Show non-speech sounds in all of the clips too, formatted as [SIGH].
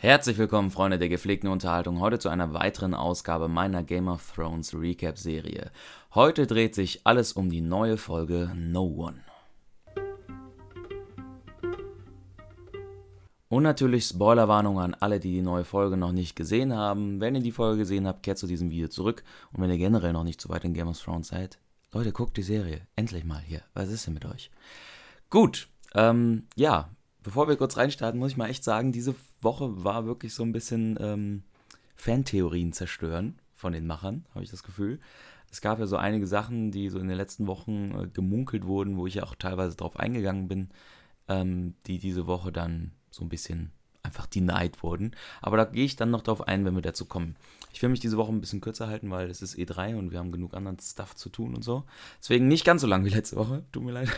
Herzlich willkommen, Freunde der gepflegten Unterhaltung, heute zu einer weiteren Ausgabe meiner Game of Thrones Recap Serie. Heute dreht sich alles um die neue Folge No One. Und natürlich Spoilerwarnung an alle, die die neue Folge noch nicht gesehen haben. Wenn ihr die Folge gesehen habt, kehrt zu diesem Video zurück. Und wenn ihr generell noch nicht so weit in Game of Thrones seid, Leute, guckt die Serie. Endlich mal hier. Was ist denn mit euch? Gut, ähm, ja, bevor wir kurz reinstarten, muss ich mal echt sagen, diese Woche war wirklich so ein bisschen ähm, Fantheorien zerstören von den Machern, habe ich das Gefühl. Es gab ja so einige Sachen, die so in den letzten Wochen äh, gemunkelt wurden, wo ich ja auch teilweise drauf eingegangen bin, ähm, die diese Woche dann so ein bisschen einfach denied wurden. Aber da gehe ich dann noch drauf ein, wenn wir dazu kommen. Ich will mich diese Woche ein bisschen kürzer halten, weil es ist E3 und wir haben genug anderen Stuff zu tun und so. Deswegen nicht ganz so lang wie letzte Woche, tut mir leid.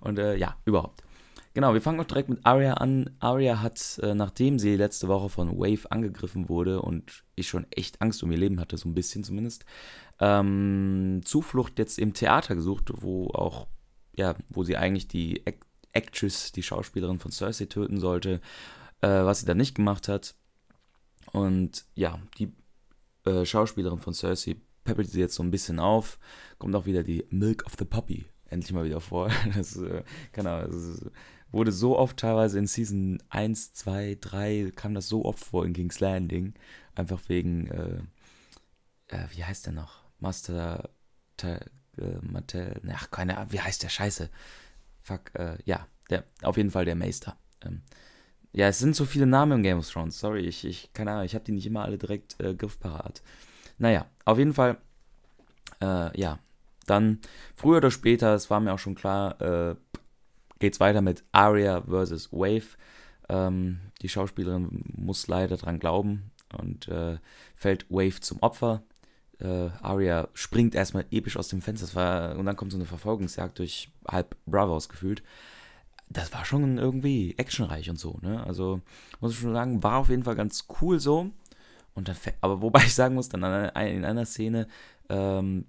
Und äh, ja, überhaupt. Genau, wir fangen auch direkt mit Aria an. Aria hat, äh, nachdem sie letzte Woche von Wave angegriffen wurde und ich schon echt Angst um ihr Leben hatte, so ein bisschen zumindest, ähm, Zuflucht jetzt im Theater gesucht, wo auch, ja, wo sie eigentlich die Actress, die Schauspielerin von Cersei töten sollte, äh, was sie dann nicht gemacht hat. Und ja, die äh, Schauspielerin von Cersei peppelt sie jetzt so ein bisschen auf, kommt auch wieder die Milk of the Puppy endlich mal wieder vor. [LAUGHS] Das, äh, keine Ahnung, das ist wurde so oft teilweise in Season 1, 2, 3, kam das so oft vor in King's Landing. Einfach wegen, äh, äh, wie heißt der noch? Master Te, äh, Mattel, ne, ach, keine Ahnung, wie heißt der Scheiße? Fuck, äh, ja, der, auf jeden Fall der Meister. Ähm, ja, es sind so viele Namen im Game of Thrones, sorry, ich, ich keine Ahnung, ich habe die nicht immer alle direkt äh, griffparat. Naja, auf jeden Fall, äh, ja, dann früher oder später, es war mir auch schon klar, äh, geht es weiter mit Aria vs. Wave. Ähm, die Schauspielerin muss leider dran glauben und äh, fällt Wave zum Opfer. Äh, Aria springt erstmal episch aus dem Fenster war, und dann kommt so eine Verfolgungsjagd durch halb Bravos gefühlt. Das war schon irgendwie actionreich und so, ne? Also muss ich schon sagen, war auf jeden Fall ganz cool so. Und dann, aber wobei ich sagen muss, dann in einer Szene ähm,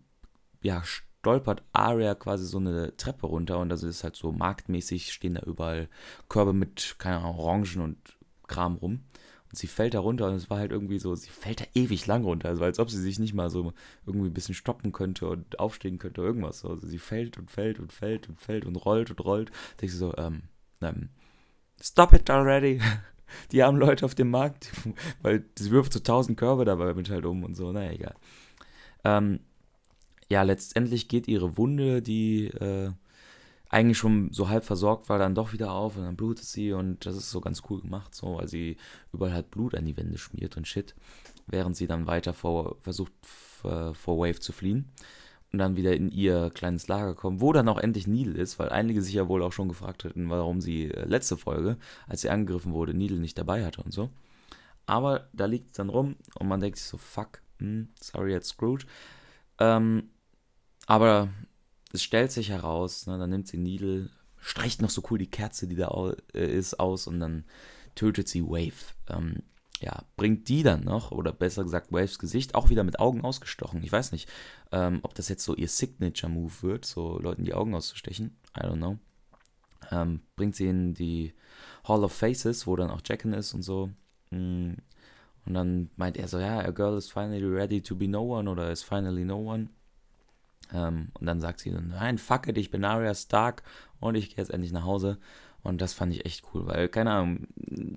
ja, stolpert Aria quasi so eine Treppe runter und das also ist halt so marktmäßig, stehen da überall Körbe mit, keine Ahnung, Orangen und Kram rum. Und sie fällt da runter und es war halt irgendwie so, sie fällt da ewig lang runter, also als ob sie sich nicht mal so irgendwie ein bisschen stoppen könnte und aufstehen könnte oder irgendwas. Also sie fällt und fällt und fällt und fällt und rollt und rollt. Da denkst du so, ähm, ähm, stop it already. [LAUGHS] Die armen Leute auf dem Markt, [LAUGHS] weil sie wirft so tausend Körbe dabei mit halt um und so, naja, egal. Ähm, ja, letztendlich geht ihre Wunde, die äh, eigentlich schon so halb versorgt war, dann doch wieder auf und dann blutet sie und das ist so ganz cool gemacht, so, weil sie überall halt Blut an die Wände schmiert und shit, während sie dann weiter vor, versucht, vor Wave zu fliehen und dann wieder in ihr kleines Lager kommen, wo dann auch endlich Needle ist, weil einige sich ja wohl auch schon gefragt hätten, warum sie äh, letzte Folge, als sie angegriffen wurde, Needle nicht dabei hatte und so. Aber da liegt es dann rum und man denkt sich so, fuck, mh, hm, sorry, jetzt Scrooge. Ähm, aber es stellt sich heraus, ne, dann nimmt sie Needle, streicht noch so cool die Kerze, die da au äh, ist, aus und dann tötet sie Wave. Ähm, ja, bringt die dann noch, oder besser gesagt Waves Gesicht, auch wieder mit Augen ausgestochen. Ich weiß nicht, ähm, ob das jetzt so ihr Signature-Move wird, so Leuten die Augen auszustechen. I don't know. Ähm, bringt sie in die Hall of Faces, wo dann auch Jacken ist und so. Mm. Und dann meint er so, ja, a girl is finally ready to be no one oder is finally no one. Ähm, und dann sagt sie dann, nein, fuck it, ich bin Arya Stark und ich gehe jetzt endlich nach Hause. Und das fand ich echt cool, weil, keine Ahnung,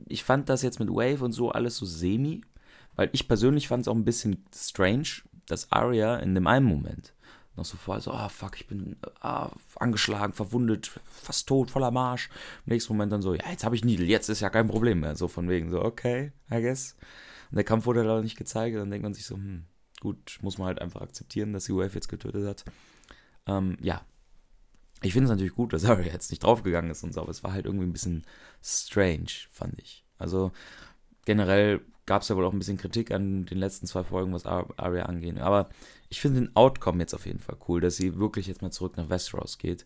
ich fand das jetzt mit Wave und so alles so semi, weil ich persönlich fand es auch ein bisschen strange, dass Arya in dem einen Moment noch so vor, so, ah oh, fuck, ich bin ah, angeschlagen, verwundet, fast tot, voller Marsch. Im nächsten Moment dann so, ja, jetzt habe ich Needle, jetzt ist ja kein Problem mehr. So von wegen so, okay, I guess. Und der Kampf wurde leider nicht gezeigt und dann denkt man sich so, hm, Gut, muss man halt einfach akzeptieren, dass sie UF jetzt getötet hat. Ähm, ja. Ich finde es natürlich gut, dass [LAUGHS] Arya jetzt nicht draufgegangen ist und so, aber es war halt irgendwie ein bisschen strange, fand ich. Also generell gab es ja wohl auch ein bisschen Kritik an den letzten zwei Folgen, was Arya angeht. Aber ich finde den Outcome jetzt auf jeden Fall cool, dass sie wirklich jetzt mal zurück nach Westeros geht.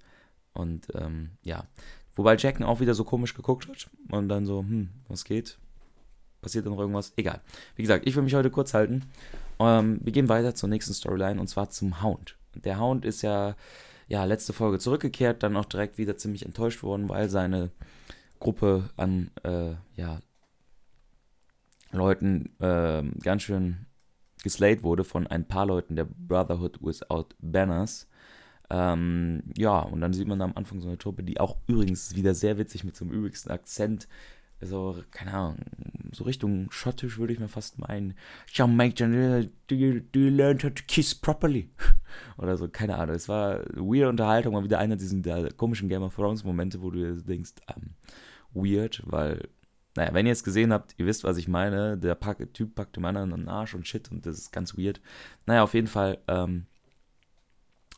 Und ähm, ja, wobei Jacken auch wieder so komisch geguckt hat und dann so, hm, was geht? Passiert dann noch irgendwas? Egal. Wie gesagt, ich will mich heute kurz halten ähm, wir gehen weiter zur nächsten Storyline und zwar zum Hound. Der Hound ist ja, ja letzte Folge zurückgekehrt, dann auch direkt wieder ziemlich enttäuscht worden, weil seine Gruppe an äh, ja, Leuten äh, ganz schön geslayed wurde von ein paar Leuten der Brotherhood Without Banners. Ähm, ja, und dann sieht man da am Anfang so eine Truppe, die auch übrigens wieder sehr witzig mit so einem übelsten Akzent also, keine Ahnung, so Richtung schottisch würde ich mir fast meinen, Jamaica, do you, äh, do you learn how to kiss properly? [LAUGHS] Oder so, keine Ahnung. Es war eine weird Unterhaltung, mal wieder einer dieser komischen Game of Thrones Momente, wo du denkst, ähm, weird, weil, naja, wenn ihr es gesehen habt, ihr wisst, was ich meine. Der Pack, Typ packt dem anderen einen Arsch und shit und das ist ganz weird. Naja, auf jeden Fall, ähm,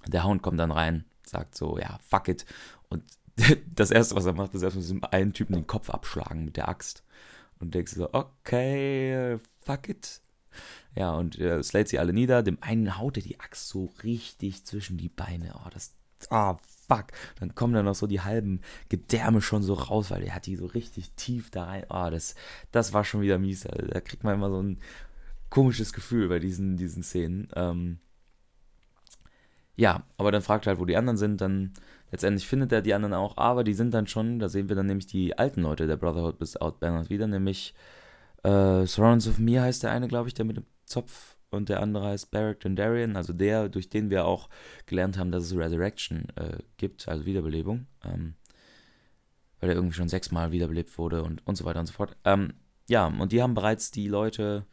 der Hound kommt dann rein, sagt so, ja, fuck it. Und [LAUGHS] das erste, was er macht, ist erstmal diesem einen Typen den Kopf abschlagen mit der Axt. Und denkt so, okay, fuck it. Ja, und äh, slayt sie alle nieder. Dem einen haut er die Axt so richtig zwischen die Beine. Oh, das. Ah, oh, fuck. Dann kommen dann noch so die halben Gedärme schon so raus, weil er hat die so richtig tief da rein. Oh, das, das war schon wieder mies. Also, da kriegt man immer so ein komisches Gefühl bei diesen, diesen Szenen. Ähm, ja, aber dann fragt er halt, wo die anderen sind. Dann letztendlich findet er die anderen auch, aber die sind dann schon, da sehen wir dann nämlich die alten Leute der Brotherhood bis Outbanners wieder, nämlich äh, Surrounds of Me heißt der eine, glaube ich, der mit dem Zopf und der andere heißt Barrack Dendarian, also der, durch den wir auch gelernt haben, dass es Resurrection äh, gibt, also Wiederbelebung, ähm, weil er irgendwie schon sechsmal wiederbelebt wurde und, und so weiter und so fort. Ähm, ja, und die haben bereits die Leute,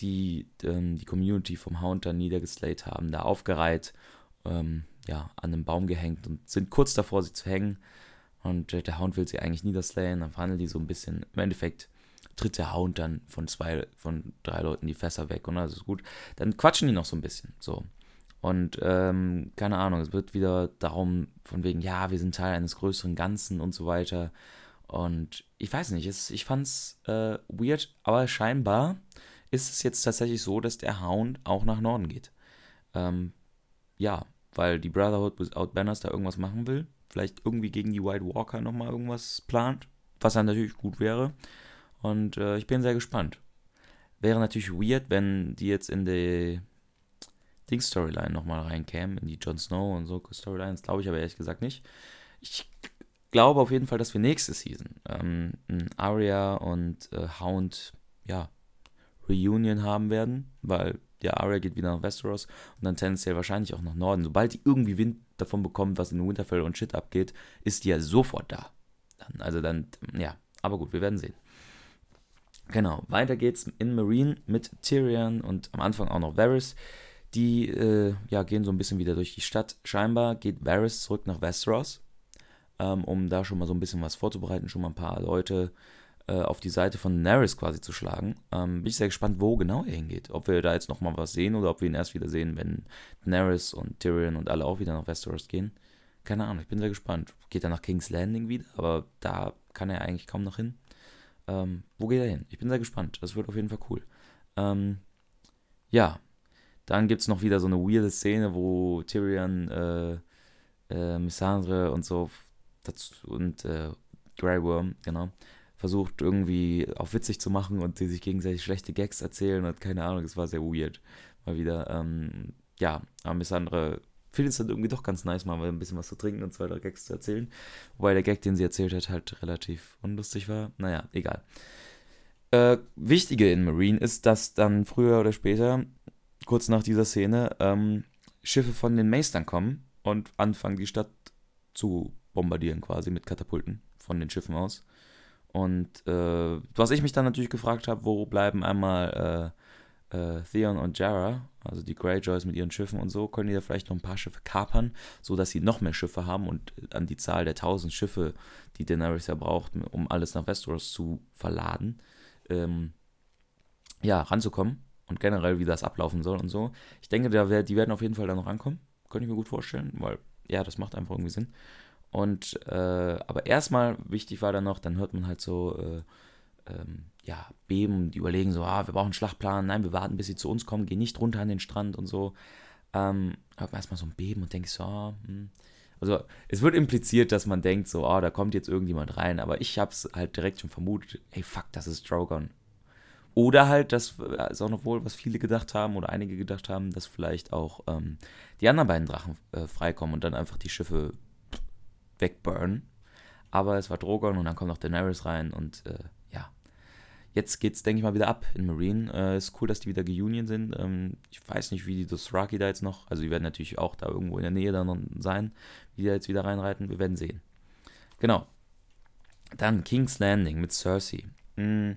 die ähm, die Community vom Haunter niedergeslayt haben, da aufgereiht. Ähm, ja, an einem Baum gehängt und sind kurz davor, sie zu hängen. Und äh, der Hound will sie eigentlich niederslayen, dann verhandeln die so ein bisschen. Im Endeffekt tritt der Hound dann von zwei, von drei Leuten die Fässer weg und alles ist gut. Dann quatschen die noch so ein bisschen, so. Und ähm, keine Ahnung, es wird wieder darum, von wegen, ja, wir sind Teil eines größeren Ganzen und so weiter. Und ich weiß nicht, es, ich fand's äh, weird, aber scheinbar ist es jetzt tatsächlich so, dass der Hound auch nach Norden geht. Ähm, ja, weil die Brotherhood Without Banners da irgendwas machen will. Vielleicht irgendwie gegen die White Walker nochmal irgendwas plant, was dann natürlich gut wäre. Und äh, ich bin sehr gespannt. Wäre natürlich weird, wenn die jetzt in die Dings-Storyline nochmal reinkämen, in die Jon Snow und so Storylines, glaube ich aber ehrlich gesagt nicht. Ich glaube auf jeden Fall, dass wir nächste Season ähm, Arya und äh, Hound, ja, Reunion haben werden, weil der Arya geht wieder nach Westeros und dann tendenziell wahrscheinlich auch nach Norden. Sobald die irgendwie Wind davon bekommt, was in Winterfell und Shit abgeht, ist die ja sofort da. Dann, also dann, ja, aber gut, wir werden sehen. Genau, weiter geht's in Marine mit Tyrion und am Anfang auch noch Varys. Die äh, ja, gehen so ein bisschen wieder durch die Stadt. Scheinbar geht Varys zurück nach Westeros, ähm, um da schon mal so ein bisschen was vorzubereiten, schon mal ein paar Leute äh, auf die Seite von Daenerys quasi zu schlagen. Ähm, bin ich sehr gespannt, wo genau er hingeht. Ob wir da jetzt nochmal was sehen oder ob wir ihn erst wieder sehen, wenn Daenerys und Tyrion und alle auch wieder nach Westeros gehen. Keine Ahnung, ich bin sehr gespannt. Geht er nach King's Landing wieder? Aber da kann er eigentlich kaum noch hin. Ähm, wo geht er hin? Ich bin sehr gespannt. Das wird auf jeden Fall cool. Ähm, ja, dann gibt es noch wieder so eine weirde Szene, wo Tyrion, äh, äh Missandre und so dazu, und äh, Grey Worm, genau, versucht irgendwie auch witzig zu machen und die sich gegenseitig schlechte Gags erzählen und keine Ahnung, es war sehr weird. Mal wieder, ähm, ja, aber Missandre finde es dann irgendwie doch ganz nice, mal ein bisschen was zu trinken und zwei, drei Gags zu erzählen. Wobei der Gag, den sie erzählt hat, halt relativ unlustig war. Naja, egal. Äh, Wichtige in Marine ist, dass dann früher oder später, kurz nach dieser Szene, ähm, Schiffe von den Maestern kommen und anfangen, die Stadt zu bombardieren, quasi mit Katapulten von den Schiffen aus. Und äh, was ich mich dann natürlich gefragt habe, wo bleiben einmal äh, äh, Theon und Jara, also die Greyjoys mit ihren Schiffen und so, können die da vielleicht noch ein paar Schiffe kapern, sodass sie noch mehr Schiffe haben und äh, an die Zahl der tausend Schiffe, die Daenerys ja braucht, um alles nach Westeros zu verladen, ähm, ja, ranzukommen und generell, wie das ablaufen soll und so. Ich denke, da wär, die werden auf jeden Fall da noch ankommen, könnte ich mir gut vorstellen, weil ja, das macht einfach irgendwie Sinn. Und äh, aber erstmal wichtig war dann noch, dann hört man halt so äh, ähm, ja beben, die überlegen so, ah, wir brauchen einen Schlachtplan, nein, wir warten, bis sie zu uns kommen, gehen nicht runter an den Strand und so. Ähm, hört man erstmal so ein Beben und denkt so, ah, hm. also es wird impliziert, dass man denkt so, ah, da kommt jetzt irgendjemand rein, aber ich habe es halt direkt schon vermutet, hey, fuck, das ist Drogon. Oder halt, das ist auch äh, noch wohl, was viele gedacht haben oder einige gedacht haben, dass vielleicht auch ähm, die anderen beiden Drachen äh, freikommen und dann einfach die Schiffe wegburnen. Aber es war Drogon und dann kommt noch Daenerys rein und äh, ja. Jetzt geht's, denke ich mal, wieder ab in Marine. Äh, ist cool, dass die wieder geunion sind. Ähm, ich weiß nicht, wie die Dothraki da jetzt noch, also die werden natürlich auch da irgendwo in der Nähe dann sein, wie die da jetzt wieder reinreiten. Wir werden sehen. Genau. Dann King's Landing mit Cersei. Mm,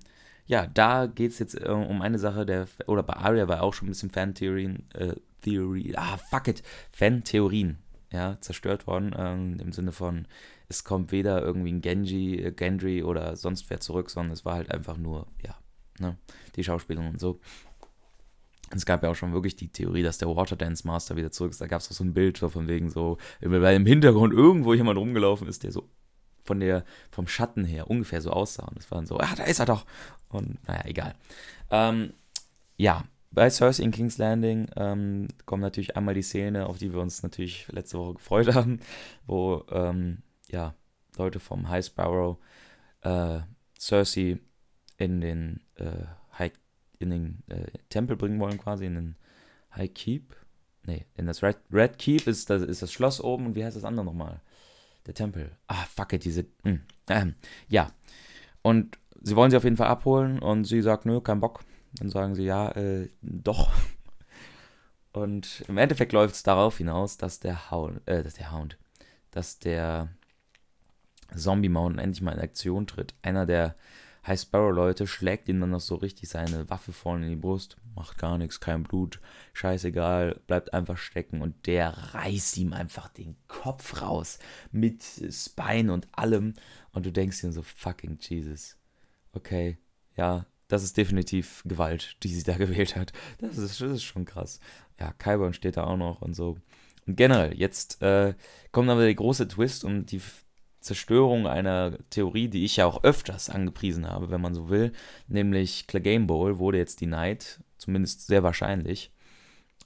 ja, da geht es jetzt äh, um eine Sache, der, oder bei Arya war auch schon ein bisschen Fan-Theorien, äh, Theory, ah, fuck it, Fan-Theorien ja, zerstört worden, ähm, im Sinne von, es kommt weder irgendwie ein Genji, äh, Gendry oder sonst wer zurück, sondern es war halt einfach nur, ja, ne, die Schauspielung und so. Es gab ja auch schon wirklich die Theorie, dass der Waterdance Master wieder zurück ist. Da gab es auch so ein Bild von wegen so, weil im Hintergrund irgendwo jemand rumgelaufen ist, der so von der, vom Schatten her ungefähr so aussah. Und es war dann so, ah, da ist er doch. Und naja, egal. Ähm, ja, bei Cersei in King's Landing ähm, kommen natürlich einmal die Szene, auf die wir uns natürlich letzte Woche gefreut haben, wo ähm, ja, Leute vom Highsparrow äh, Cersei in den, äh, High, in den äh, Tempel bringen wollen, quasi in den High Keep. Nee, in das Red, Red Keep ist das, ist das Schloss oben und wie heißt das andere nochmal? Der Tempel. Ah, fuck it, diese. Mm, ähm, ja. Und sie wollen sie auf jeden Fall abholen und sie sagt, nö, kein Bock dann sagen sie, ja, äh, doch. Und im Endeffekt läuft es darauf hinaus, dass der Hound, äh, dass der Hound, dass der Zombie Mountain endlich mal in Aktion tritt. Einer der High Sparrow Leute schlägt ihm dann noch so richtig seine Waffe vorne in die Brust, macht gar nichts, kein Blut, scheißegal, bleibt einfach stecken und der reißt ihm einfach den Kopf raus mit Spine und allem und du denkst dir so fucking Jesus. Okay, ja, das ist definitiv Gewalt, die sie da [LAUGHS] gewählt hat. Das ist, das ist schon krass. Ja, Kaiborn steht da auch noch und so. Und generell, jetzt äh, kommt aber der große Twist und die Zerstörung einer Theorie, die ich ja auch öfters angepriesen habe, wenn man so will. Nämlich Clegane Bowl wurde jetzt denied, zumindest sehr wahrscheinlich,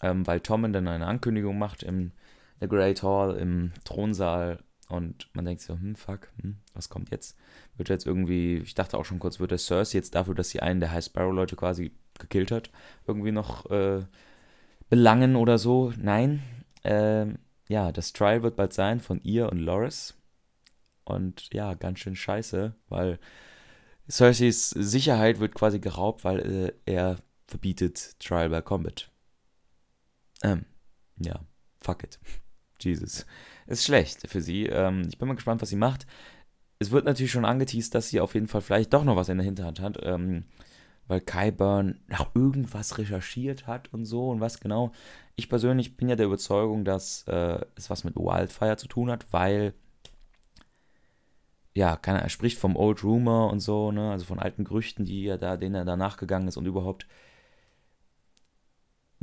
ähm, weil Tommen dann eine Ankündigung macht im The Great Hall, im Thronsaal und man denkt so, hm, fuck, hm, was kommt jetzt? Wird jetzt irgendwie, ich dachte auch schon kurz, wird der Cersei jetzt dafür, dass sie einen der High Sparrow-Leute quasi gekillt hat, irgendwie noch äh, belangen oder so? Nein. Äh, ja, das Trial wird bald sein von ihr und Loris. Und ja, ganz schön scheiße, weil Cerseis Sicherheit wird quasi geraubt, weil äh, er verbietet Trial by Combat. Ähm, ja, fuck it. Jesus. Ist schlecht für sie. Ähm, ich bin mal gespannt, was sie macht. Es wird natürlich schon angeteased, dass sie auf jeden Fall vielleicht doch noch was in der Hinterhand hat. Ähm, weil Kyburn nach irgendwas recherchiert hat und so und was genau. Ich persönlich bin ja der Überzeugung, dass äh, es was mit Wildfire zu tun hat, weil ja, kann, er spricht vom Old Rumor und so, ne, also von alten Gerüchten, die er da, denen er da nachgegangen ist und überhaupt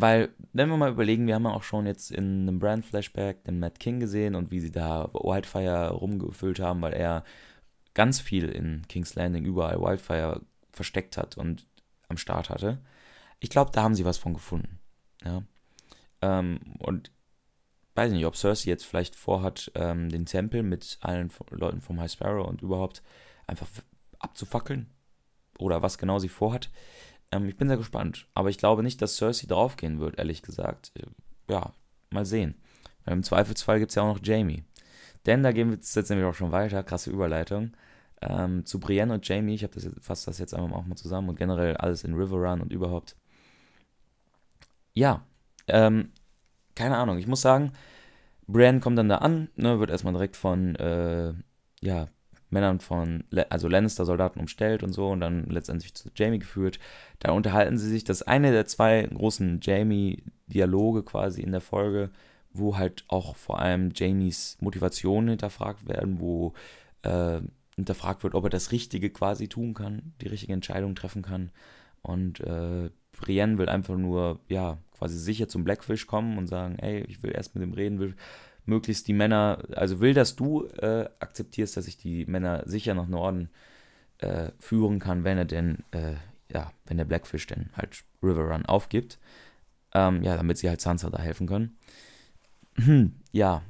weil, wenn wir mal überlegen, wir haben ja auch schon jetzt in einem Brand-Flashback den Matt King gesehen und wie sie da Wildfire rumgefüllt haben, weil er ganz viel in King's Landing überall Wildfire versteckt hat und am Start hatte. Ich glaube, da haben sie was von gefunden. Ja. Ähm, und weiß nicht, ob Cersei jetzt vielleicht vorhat, ähm, den Tempel mit allen Leuten vom High Sparrow und überhaupt einfach abzufackeln. Oder was genau sie vorhat. Ähm, ich bin sehr gespannt. Aber ich glaube nicht, dass Cersei draufgehen wird, ehrlich gesagt. Äh, ja, mal sehen. Weil Im Zweifelsfall gibt es ja auch noch Jamie. Denn da gehen wir jetzt nämlich auch schon weiter. Krasse Überleitung. Ähm, zu Brienne und Jamie. Ich das jetzt, fasse das jetzt einfach auch mal zusammen und generell alles in Riverrun und überhaupt. Ja, ähm, keine Ahnung. Ich muss sagen, Brienne kommt dann da an, ne, wird erstmal direkt von äh, ja, Männern von, also Lannister-Soldaten umstellt und so und dann letztendlich zu Jamie geführt. Da unterhalten sie sich, das ist eine der zwei großen Jamie-Dialoge quasi in der Folge, wo halt auch vor allem Jamies Motivationen hinterfragt werden, wo äh, hinterfragt wird, ob er das Richtige quasi tun kann, die richtige Entscheidung treffen kann. Und äh, Brienne will einfach nur, ja, quasi sicher zum Blackfish kommen und sagen, ey, ich will erst mit ihm reden, will möglichst die Männer, also will, dass du äh, akzeptierst, dass ich die Männer sicher nach Norden äh, führen kann, wenn er denn, äh, ja, wenn der Blackfish denn halt River Run aufgibt. Ähm, ja, damit sie halt Sansa da helfen können. Hm, [CLEARS THROAT] ja,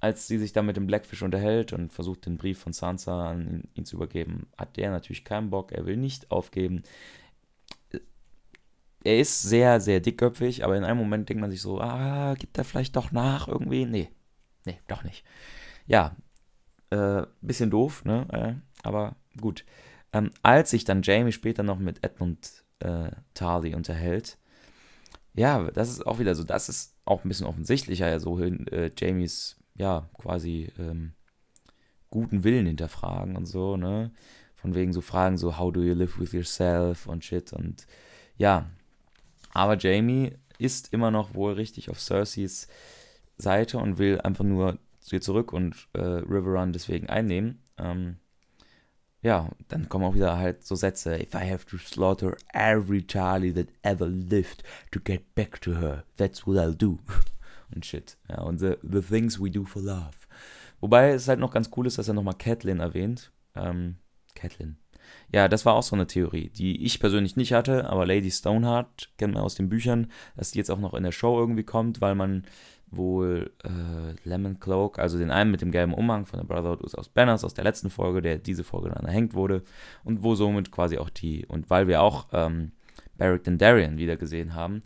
als sie sich dann mit dem Blackfish unterhält und versucht, den Brief von Sansa an ihn, ihn zu übergeben, hat der natürlich keinen Bock, er will nicht aufgeben. Er ist sehr, sehr dickköpfig, aber in einem Moment denkt man sich so, ah, gibt er vielleicht doch nach irgendwie? Nee, Nee, doch nicht. Ja, äh, bisschen doof, ne? Äh, aber gut. Ähm, als sich dann Jamie später noch mit Edmund äh, Tarly unterhält, ja, das ist auch wieder so, das ist auch ein bisschen offensichtlicher, ja, so äh, Jamies, ja, quasi ähm, guten Willen hinterfragen und so, ne? Von wegen so Fragen so, how do you live with yourself und shit und ja. Aber Jamie ist immer noch wohl richtig auf Cerseys Seite und will einfach nur zu ihr zurück und äh, River Run deswegen einnehmen. Ähm, ja, dann kommen auch wieder halt so Sätze. If I have to slaughter every Charlie that ever lived to get back to her, that's what I'll do. [LAUGHS] und shit. Ja, und the, the things we do for love. Wobei es halt noch ganz cool ist, dass er nochmal Catelyn erwähnt. Ähm, Catelyn. Ja, das war auch so eine Theorie, die ich persönlich nicht hatte, aber Lady Stoneheart kennt man aus den Büchern, dass die jetzt auch noch in der Show irgendwie kommt, weil man wohl äh, Lemon Cloak, also den einen mit dem gelben Umhang von der Brotherhood aus Banners aus der letzten Folge, der diese Folge dann erhängt wurde und wo somit quasi auch die, und weil wir auch ähm, Barrick Dendarian wieder gesehen haben,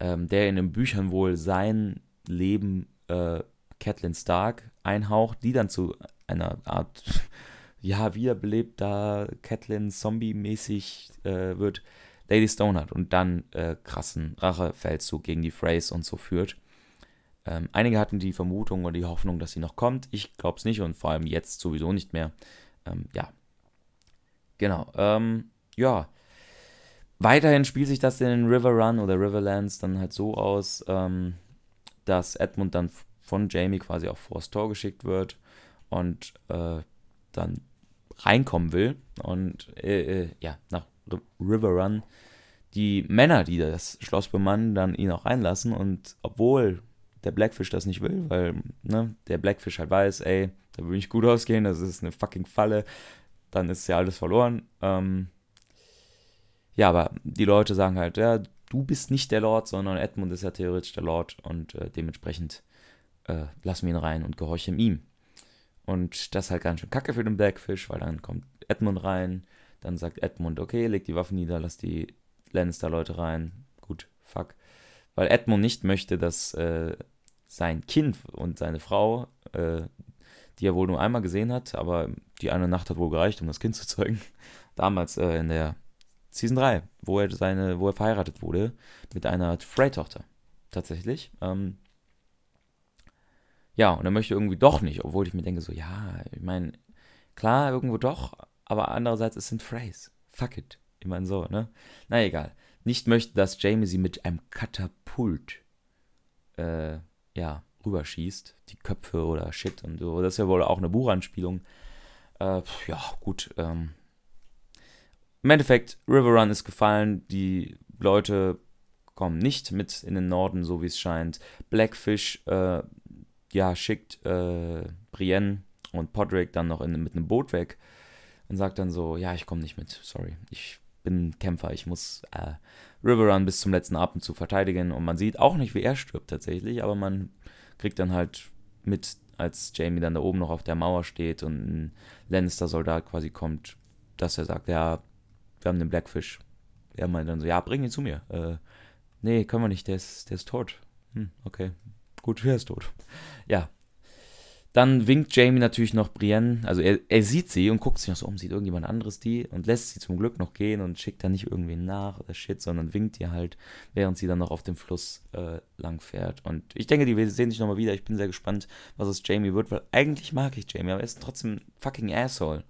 ähm, der in den Büchern wohl sein Leben äh, Catelyn Stark einhaucht, die dann zu einer Art, [LAUGHS] ja, wiederbelebter Catelyn Zombie-mäßig äh, wird, Lady Stone hat und dann äh, krassen Rachefeldzug gegen die Freys und so führt. Ähm, einige hatten die Vermutung oder die Hoffnung, dass sie noch kommt. Ich glaube es nicht und vor allem jetzt sowieso nicht mehr. Ähm, ja. Genau. Ähm, ja. Weiterhin spielt sich das in River Run oder Riverlands dann halt so aus, ähm, dass Edmund dann von Jamie quasi auch vors Tor geschickt wird und äh, dann reinkommen will. Und äh, äh, ja, nach R River Run die Männer, die das Schloss bemannen, dann ihn auch reinlassen. Und obwohl der Blackfish das nicht will, weil ne, der Blackfish halt weiß, ey, da würde ich gut ausgehen, das ist eine fucking Falle, dann ist ja alles verloren. Ähm, ja, aber die Leute sagen halt, ja, du bist nicht der Lord, sondern Edmund ist ja theoretisch der Lord und äh, dementsprechend äh, lassen wir ihn rein und gehorchen ihm. Und das ist halt ganz schön kacke für den Blackfish, weil dann kommt Edmund rein, dann sagt Edmund, okay, leg die Waffen nieder, lass die Lannister-Leute rein. Gut, fuck. Weil Edmund nicht möchte, dass äh, sein Kind und seine Frau, äh, die er wohl nur einmal gesehen hat, aber die eine Nacht hat wohl gereicht, um das Kind zu zeugen. [LAUGHS] Damals äh, in der Season 3, wo er, seine, wo er verheiratet wurde mit einer Frey-Tochter. Tatsächlich. Ähm, ja, und er möchte irgendwie doch nicht, obwohl ich mir denke, so, ja, ich meine, klar, irgendwo doch, aber andererseits, es sind Freys. Fuck it. Ich meine so, ne? Na egal. Nicht möchte, dass Jamie sie mit einem Katapult äh, ja, rüberschießt, die Köpfe oder Shit und so. Das ist ja wohl auch eine Buchanspielung. Äh, ja, gut. Ähm. Im Endeffekt, River Run ist gefallen, die Leute kommen nicht mit in den Norden, so wie es scheint. Blackfish, äh, ja, schickt äh, Brienne und Podrick dann noch in, mit einem Boot weg und sagt dann so, ja, ich komme nicht mit, sorry, ich bin Kämpfer, ich muss äh, Riverrun bis zum letzten zu verteidigen und man sieht auch nicht, wie er stirbt tatsächlich, aber man kriegt dann halt mit, als Jamie dann da oben noch auf der Mauer steht und ein Lannister-Soldat quasi kommt, dass er sagt, ja, wir haben den Blackfish. Er meint dann so, ja, bring ihn zu mir. Äh, nee, können wir nicht, der ist, der ist tot. Hm, okay, gut, er ist tot. Ja, dann winkt Jamie natürlich noch Brienne, also er, er sieht sie und guckt sich noch so um, sieht irgendjemand anderes die und lässt sie zum Glück noch gehen und schickt dann nicht irgendwie nach oder shit, sondern winkt ihr halt, während sie dann noch auf dem Fluss äh, lang fährt. Und ich denke, die sehen sich nochmal wieder. Ich bin sehr gespannt, was aus Jamie wird, weil eigentlich mag ich Jamie, aber er ist trotzdem ein fucking Asshole.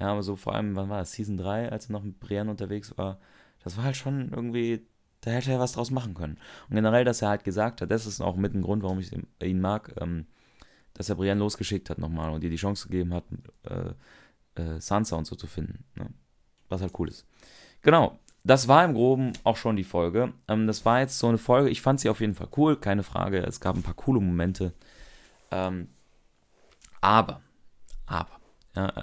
Ja, aber so vor allem, wann war das? Season 3, als er noch mit Brienne unterwegs war. Das war halt schon irgendwie da hätte er was draus machen können. Und generell, dass er halt gesagt hat, das ist auch mit ein Grund, warum ich ihn mag. Ähm, dass er Brienne losgeschickt hat nochmal und ihr die Chance gegeben hat, äh, äh, Sansa und so zu finden. Ne? Was halt cool ist. Genau, das war im Groben auch schon die Folge. Ähm, das war jetzt so eine Folge, ich fand sie auf jeden Fall cool, keine Frage. Es gab ein paar coole Momente. Ähm, aber, aber, ja,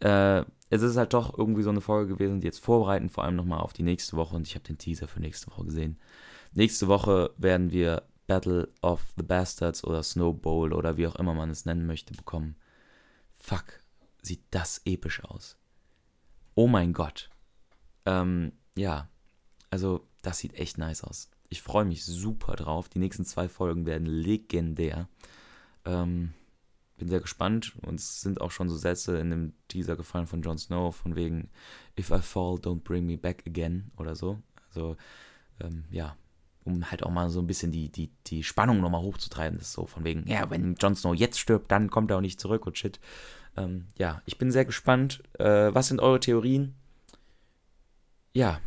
äh, äh es ist halt doch irgendwie so eine Folge gewesen, die jetzt vorbereiten, vor allem nochmal auf die nächste Woche. Und ich habe den Teaser für nächste Woche gesehen. Nächste Woche werden wir Battle of the Bastards oder Snow Bowl oder wie auch immer man es nennen möchte bekommen. Fuck, sieht das episch aus. Oh mein Gott. Ähm, ja, also das sieht echt nice aus. Ich freue mich super drauf. Die nächsten zwei Folgen werden legendär. Ähm, bin sehr gespannt. Uns sind auch schon so Sätze in dem Teaser gefallen von Jon Snow, von wegen If I fall, don't bring me back again oder so. Also, ähm, ja, um halt auch mal so ein bisschen die, die, die Spannung nochmal hochzutreiben. Das ist so von wegen, ja, wenn Jon Snow jetzt stirbt, dann kommt er auch nicht zurück und shit. Ähm, ja, ich bin sehr gespannt. Äh, was sind eure Theorien? Ja,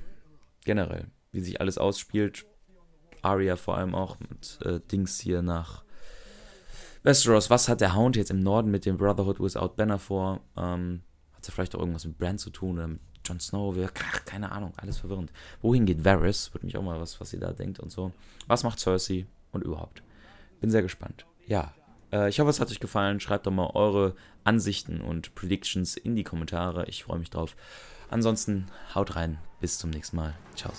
generell, wie sich alles ausspielt. Arya vor allem auch mit äh, Dings hier nach Westeros. Was hat der Hound jetzt im Norden mit dem Brotherhood Without Banner vor? Ähm, hat er vielleicht auch irgendwas mit Brand zu tun oder mit Jon Snow, wir, ach, keine Ahnung, alles verwirrend. Wohin geht Varys? Würde mich auch mal was, was ihr da denkt und so. Was macht Cersei und überhaupt? Bin sehr gespannt. Ja, äh, ich hoffe, es hat euch gefallen. Schreibt doch mal eure Ansichten und Predictions in die Kommentare. Ich freue mich drauf. Ansonsten haut rein. Bis zum nächsten Mal. Ciao.